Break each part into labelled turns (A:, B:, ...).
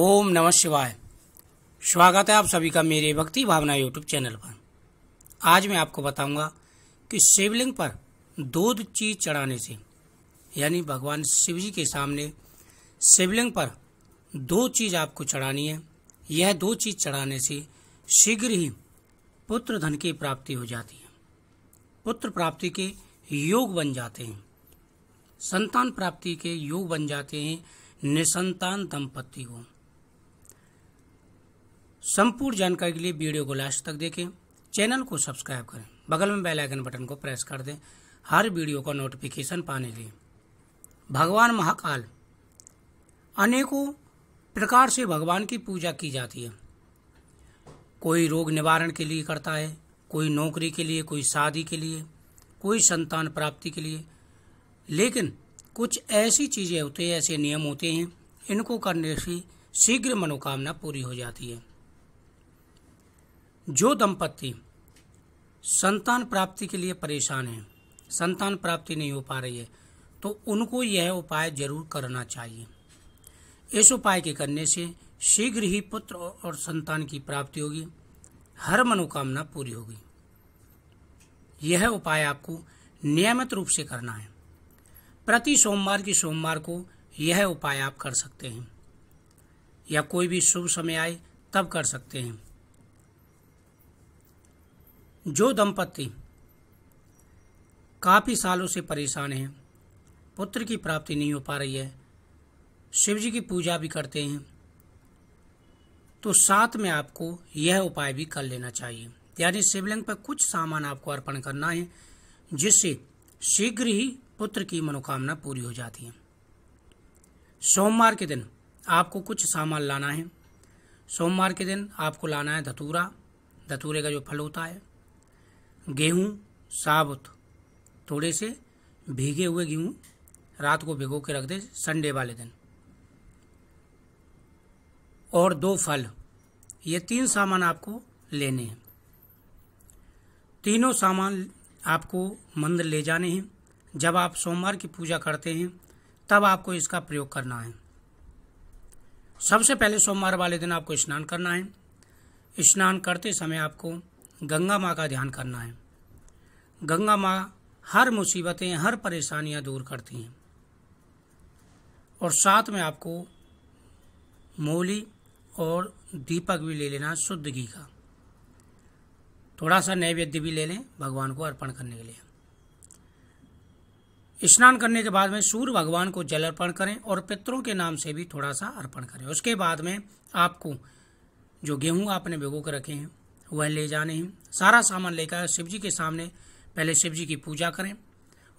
A: ओम नमः शिवाय स्वागत है आप सभी का मेरे भक्ति भावना यूट्यूब चैनल पर आज मैं आपको बताऊंगा कि शिवलिंग पर दूध चीज चढ़ाने से यानी भगवान शिव जी के सामने शिवलिंग पर दो चीज आपको चढ़ानी है यह दो चीज चढ़ाने से शीघ्र ही पुत्र धन की प्राप्ति हो जाती है पुत्र प्राप्ति के योग बन जाते हैं संतान प्राप्ति के योग बन जाते हैं निसंतान दंपत्ति को संपूर्ण जानकारी के लिए वीडियो को लास्ट तक देखें चैनल को सब्सक्राइब करें बगल में बेल आइकन बटन को प्रेस कर दें हर वीडियो का नोटिफिकेशन पाने के लिए भगवान महाकाल अनेकों प्रकार से भगवान की पूजा की जाती है कोई रोग निवारण के लिए करता है कोई नौकरी के लिए कोई शादी के लिए कोई संतान प्राप्ति के लिए लेकिन कुछ ऐसी चीज़ें होती हैं ऐसे नियम होते हैं इनको करने से शीघ्र मनोकामना पूरी हो जाती है जो दंपत्ति संतान प्राप्ति के लिए परेशान है संतान प्राप्ति नहीं हो पा रही है तो उनको यह उपाय जरूर करना चाहिए इस उपाय के करने से शीघ्र ही पुत्र और संतान की प्राप्ति होगी हर मनोकामना पूरी होगी यह उपाय आपको नियमित रूप से करना है प्रति सोमवार की सोमवार को यह उपाय आप कर सकते हैं या कोई भी शुभ समय आए तब कर सकते हैं जो दंपति काफ़ी सालों से परेशान हैं पुत्र की प्राप्ति नहीं हो पा रही है शिव जी की पूजा भी करते हैं तो साथ में आपको यह उपाय भी कर लेना चाहिए यानी शिवलिंग पर कुछ सामान आपको अर्पण करना है जिससे शीघ्र ही पुत्र की मनोकामना पूरी हो जाती है सोमवार के दिन आपको कुछ सामान लाना है सोमवार के दिन आपको लाना है धतूरा धतूरे का जो फल होता है गेहूँ साबुत थोड़े से भीगे हुए गेहूँ रात को भिगो के रख दे संडे वाले दिन और दो फल ये तीन सामान आपको लेने हैं तीनों सामान आपको मंदिर ले जाने हैं जब आप सोमवार की पूजा करते हैं तब आपको इसका प्रयोग करना है सबसे पहले सोमवार वाले दिन आपको स्नान करना है स्नान करते समय आपको गंगा माँ का ध्यान करना है गंगा माँ हर मुसीबतें हर परेशानियाँ दूर करती हैं और साथ में आपको मूली और दीपक भी ले लेना शुद्ध घी का थोड़ा सा नैवेद्य भी ले लें भगवान को अर्पण करने के लिए स्नान करने के बाद में सूर्य भगवान को जल अर्पण करें और पितरों के नाम से भी थोड़ा सा अर्पण करें उसके बाद में आपको जो गेहूं आपने भिगो कर रखे हैं वह ले जाने हैं सारा सामान लेकर शिव जी के सामने पहले शिव जी की पूजा करें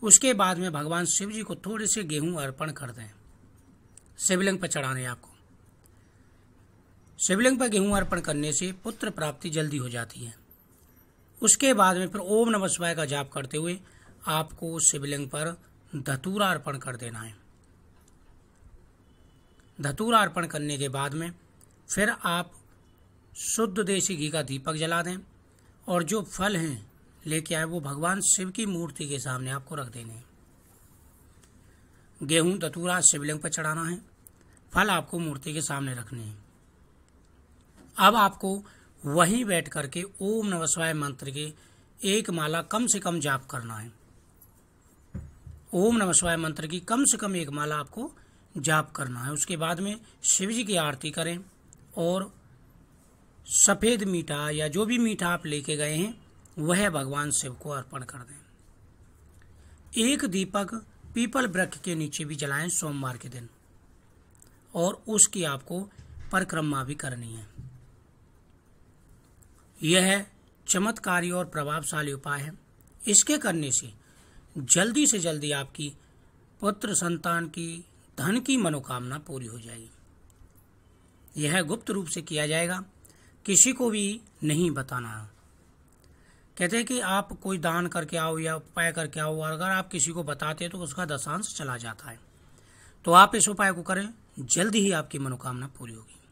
A: उसके बाद में भगवान शिव जी को थोड़े से गेहूं अर्पण कर दें शिवलिंग पर चढ़ाने आपको शिवलिंग पर गेहूं अर्पण करने से पुत्र प्राप्ति जल्दी हो जाती है उसके बाद में फिर ओम नम शिवाय का जाप करते हुए आपको शिवलिंग पर धतूरा अर्पण कर देना है धतूरा अर्पण करने के बाद में फिर आप शुद्ध देसी घी का दीपक जला दें और जो फल हैं लेके आए वो भगवान शिव की मूर्ति के सामने आपको रख देने गेहूं दतूरा शिवलिंग पर चढ़ाना है फल आपको मूर्ति के सामने रखने हैं अब आपको वहीं बैठ करके ओम नमस्वाय मंत्र के एक माला कम से कम जाप करना है ओम नमस्वाय मंत्र की कम से कम एक माला आपको जाप करना है उसके बाद में शिव जी की आरती करें और सफ़ेद मीठा या जो भी मीठा आप लेके गए हैं वह भगवान शिव को अर्पण कर दें एक दीपक पीपल वृक्ष के नीचे भी जलाएं सोमवार के दिन और उसकी आपको परिक्रमा भी करनी है यह चमत्कारी और प्रभावशाली उपाय है इसके करने से जल्दी से जल्दी आपकी पुत्र संतान की धन की मनोकामना पूरी हो जाएगी यह गुप्त रूप से किया जाएगा किसी को भी नहीं बताना कहते हैं कि आप कोई दान करके आओ या उपाय करके आओ और अगर आप किसी को बताते हैं तो उसका दशांश चला जाता है तो आप इस उपाय को करें जल्द ही आपकी मनोकामना पूरी होगी